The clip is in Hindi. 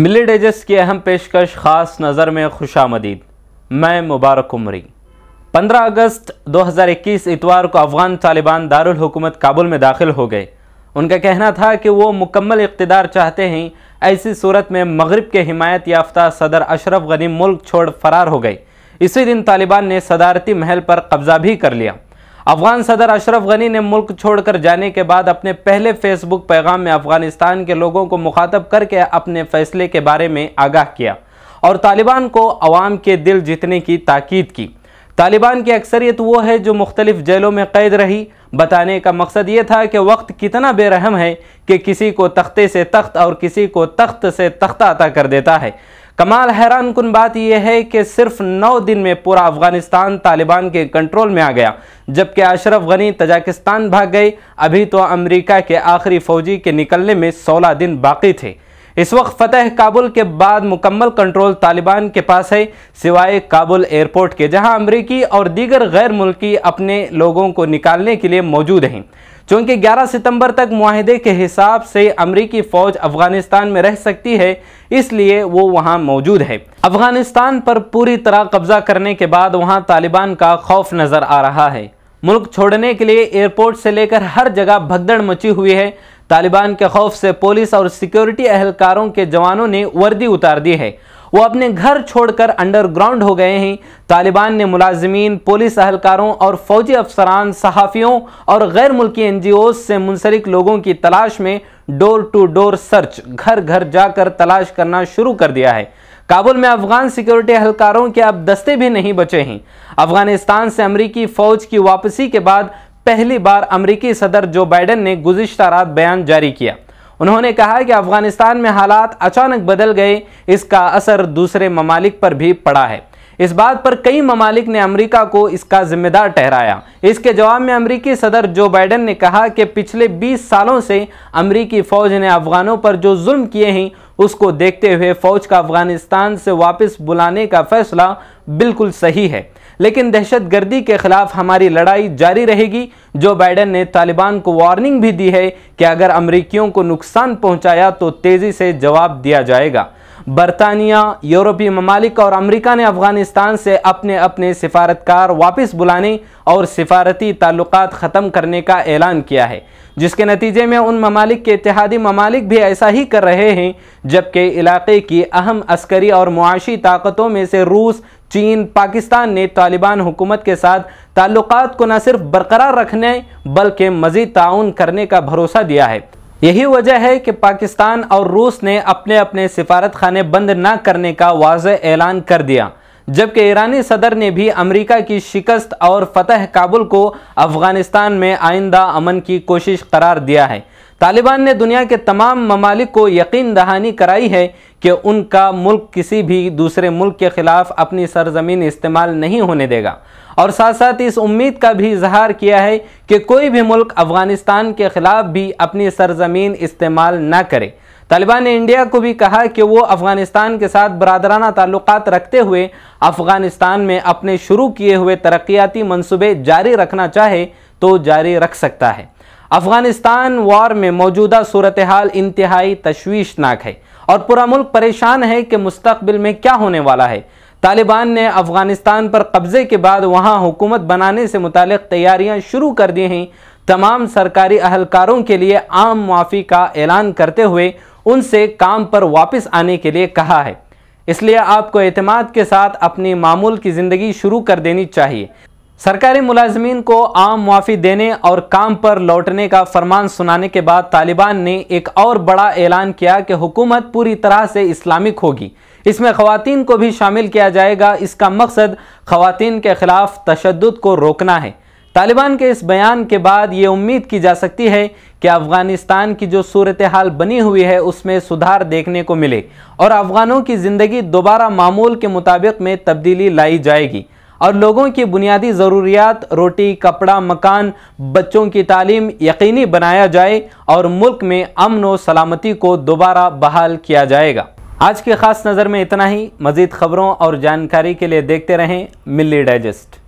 मिली डेजस की अहम पेशकश ख़ास नज़र में खुश आमदीद मैं मुबारक उमरी 15 अगस्त 2021 इतवार को अफ़गान तालिबान हुकूमत काबुल में दाखिल हो गए उनका कहना था कि वो मुकम्मल इकतदार चाहते हैं ऐसी सूरत में मगरब के हिमायत याफ्ता सदर अशरफ गनी मुल्क छोड़ फरार हो गए इसी दिन तालिबान ने सदारती महल पर कब्ज़ा भी कर लिया अफगान सदर अशरफ गनी ने मुल्क छोड़कर जाने के बाद अपने पहले फेसबुक पैगाम में अफगानिस्तान के लोगों को मुखातब करके अपने फैसले के बारे में आगाह किया और तालिबान को अवाम के दिल जीतने की ताकीद की तालिबान की अक्सरियत वो है जो मुख्तलिफ जेलों में कैद रही बताने का मकसद ये था कि वक्त कितना बेरहम है कि किसी को तख्ते से तख्त और किसी को तख्त से तख्ता अता कर देता है कमाल हैरान कन बात यह है कि सिर्फ नौ दिन में पूरा अफगानिस्तान तालिबान के कंट्रोल में आ गया जबकि अशरफ गनी तजाकिस्तान भाग गए अभी तो अमेरिका के आखिरी फौजी के निकलने में सोलह दिन बाकी थे इस वक्त फतेह काबुल के बाद मुकम्मल कंट्रोल तालिबान के पास है सिवाय काबुल एयरपोर्ट के जहां अमरीकी और दीगर गैर मुल्की अपने लोगों को निकालने के लिए मौजूद हैं चूंकि 11 सितंबर तक माहदे के हिसाब से अमरीकी फ़ौज अफ़गानिस्तान में रह सकती है इसलिए वो वहाँ मौजूद है अफ़गानिस्तान पर पूरी तरह कब्ज़ा करने के बाद वहाँ तालिबान का खौफ नज़र आ रहा है मुल्क छोड़ने के लिए एयरपोर्ट से लेकर हर जगह भगदड़ मची हुई है तालिबान के खौफ से पुलिस और सिक्योरिटी अहलकारों के जवानों ने वर्दी उतार दी है वो अपने घर छोड़कर अंडरग्राउंड हो गए हैं तालिबान ने मुलाजमीन पुलिस अहलकारों और फौजी अफसरान सहाफ़ियों और गैर मुल्की एन से मुंसलिक लोगों की तलाश में डोर टू डोर सर्च घर घर जाकर तलाश करना शुरू कर दिया है काबुल में अफगान सिक्योरिटी अहलकारों के अब दस्ते भी नहीं बचे हैं अफगानिस्तान से अमरीकी फ़ौज की वापसी के बाद पहली बार अमरीकी सदर जो बाइडन ने गुजशत रात बयान जारी किया उन्होंने कहा कि अफगानिस्तान में हालात अचानक बदल गए इसका असर दूसरे ममालिक पर भी पड़ा है इस बात पर कई ममालिक ने अमेरिका को इसका जिम्मेदार ठहराया इसके जवाब में अमेरिकी सदर जो बाइडन ने कहा कि पिछले 20 सालों से अमेरिकी फ़ौज ने अफगानों पर जो जुल्म किए हैं उसको देखते हुए फ़ौज का अफगानिस्तान से वापस बुलाने का फैसला बिल्कुल सही है लेकिन दहशतगर्दी के खिलाफ हमारी लड़ाई जारी रहेगी जो बाइडन ने तालिबान को वार्निंग भी दी है कि अगर अमरीकियों को नुकसान पहुंचाया तो तेज़ी से जवाब दिया जाएगा बरतानिया यूरोपीय ममालिक और अमेरिका ने अफगानिस्तान से अपने अपने सिफारतकार वापस बुलाने और सिफारती ताल्लुक ख़त्म करने का ऐलान किया है जिसके नतीजे में उन ममालिक के इतिहादी ममालिक भी ऐसा ही कर रहे हैं जबकि इलाके की अहम अस्करी और मुआशी ताकतों में से रूस चीन पाकिस्तान ने तालिबान हुकूमत के साथ ताल्लुक को न सिर्फ बरकरार रखने बल्कि मज़ीद ताउन करने का भरोसा दिया है यही वजह है कि पाकिस्तान और रूस ने अपने अपने सिफारत खाने बंद न करने का वाज ऐलान कर दिया जबकि ईरानी सदर ने भी अमेरिका की शिकस्त और फतह काबुल को अफगानिस्तान में आइंदा अमन की कोशिश करार दिया है तालिबान ने दुनिया के तमाम ममालिक को यकीन दहानी कराई है कि उनका मुल्क किसी भी दूसरे मुल्क के ख़िलाफ़ अपनी सरजमीन इस्तेमाल नहीं होने देगा और साथ साथ इस उम्मीद का भी इजहार किया है कि कोई भी मुल्क अफ़गानिस्तान के ख़िलाफ़ भी अपनी सरजमीन इस्तेमाल ना करे तालिबान ने इंडिया को भी कहा कि वो अफ़गानिस्तान के साथ बरदराना ताल्लुक रखते हुए अफ़गानिस्तान में अपने शुरू किए हुए तरक्याती मनसूबे जारी रखना चाहे तो जारी रख सकता है अफगानिस्तान वॉर में मौजूदा सूरत हाल इंतहाई तशवीशनाक है और पूरा मुल्क परेशान है कि मुस्तबिल में क्या होने वाला है तालिबान ने अफगानिस्तान पर कब्ज़े के बाद वहाँ हुकूमत बनाने से मुतल तैयारियाँ शुरू कर दी हैं तमाम सरकारी अहलकारों के लिए आम माफी का ऐलान करते हुए उनसे काम पर वापस आने के लिए कहा है इसलिए आपको अतमाद के साथ अपनी मामूल की ज़िंदगी शुरू कर देनी चाहिए सरकारी मुलाजमीन को आम मुआफ़ी देने और काम पर लौटने का फरमान सुनाने के बाद तालिबान ने एक और बड़ा ऐलान किया कि हुकूमत पूरी तरह से इस्लामिक होगी इसमें खातन को भी शामिल किया जाएगा इसका मकसद खातन के ख़िलाफ़ तशद को रोकना है तालिबान के इस बयान के बाद ये उम्मीद की जा सकती है कि अफ़गानिस्तान की जो सूरत हाल बनी हुई है उसमें सुधार देखने को मिले और अफ़गानों की ज़िंदगी दोबारा मामूल के मुताबिक में तब्दीली लाई जाएगी और लोगों की बुनियादी ज़रूरियात रोटी कपड़ा मकान बच्चों की तालीम यकीनी बनाया जाए और मुल्क में अमन व सलामती को दोबारा बहाल किया जाएगा आज की ख़ास नज़र में इतना ही मज़ीद ख़बरों और जानकारी के लिए देखते रहें मिली डाइजेस्ट